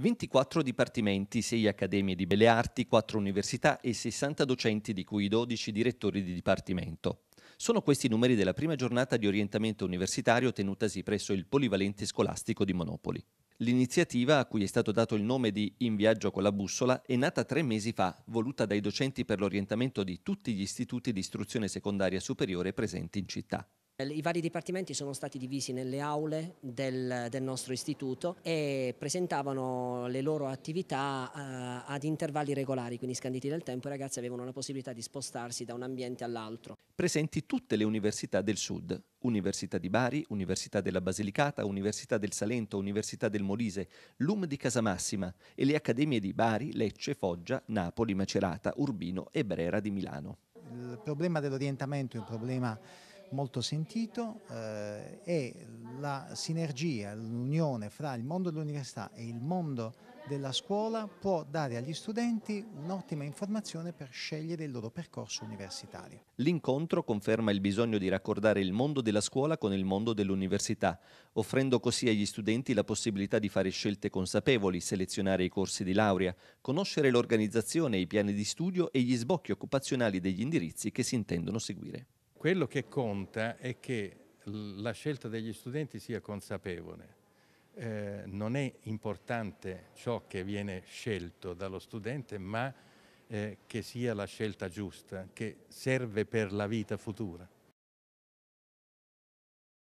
24 dipartimenti, 6 accademie di belle arti, 4 università e 60 docenti, di cui 12 direttori di dipartimento. Sono questi i numeri della prima giornata di orientamento universitario tenutasi presso il Polivalente Scolastico di Monopoli. L'iniziativa, a cui è stato dato il nome di In viaggio con la bussola, è nata tre mesi fa, voluta dai docenti per l'orientamento di tutti gli istituti di istruzione secondaria superiore presenti in città. Eh, I vari dipartimenti sono stati divisi nelle aule del, del nostro istituto e presentavano le loro attività eh, ad intervalli regolari, quindi scanditi del tempo i ragazzi avevano la possibilità di spostarsi da un ambiente all'altro. Presenti tutte le università del sud, Università di Bari, Università della Basilicata, Università del Salento, Università del Molise, l'UM di Casamassima e le accademie di Bari, Lecce, Foggia, Napoli, Macerata, Urbino e Brera di Milano. Il problema dell'orientamento è un problema molto sentito eh, e la sinergia, l'unione fra il mondo dell'università e il mondo della scuola può dare agli studenti un'ottima informazione per scegliere il loro percorso universitario. L'incontro conferma il bisogno di raccordare il mondo della scuola con il mondo dell'università, offrendo così agli studenti la possibilità di fare scelte consapevoli, selezionare i corsi di laurea, conoscere l'organizzazione, i piani di studio e gli sbocchi occupazionali degli indirizzi che si intendono seguire. Quello che conta è che la scelta degli studenti sia consapevole. Eh, non è importante ciò che viene scelto dallo studente, ma eh, che sia la scelta giusta, che serve per la vita futura.